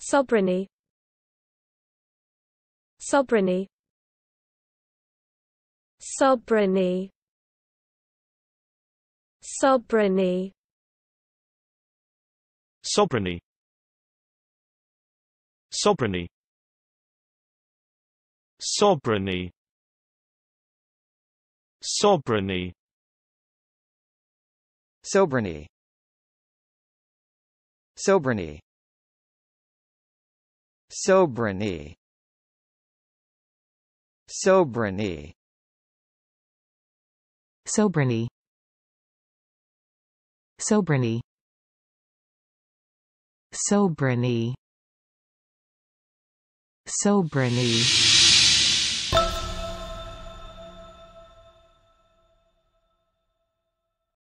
Sobrany Sobrany Sobrany Sobrany Sobrany Sobrany Sobrany Sobrany Sobrany Sobrany Sobrany Sobrany Sobrany Sobrany Sobrany Sobrany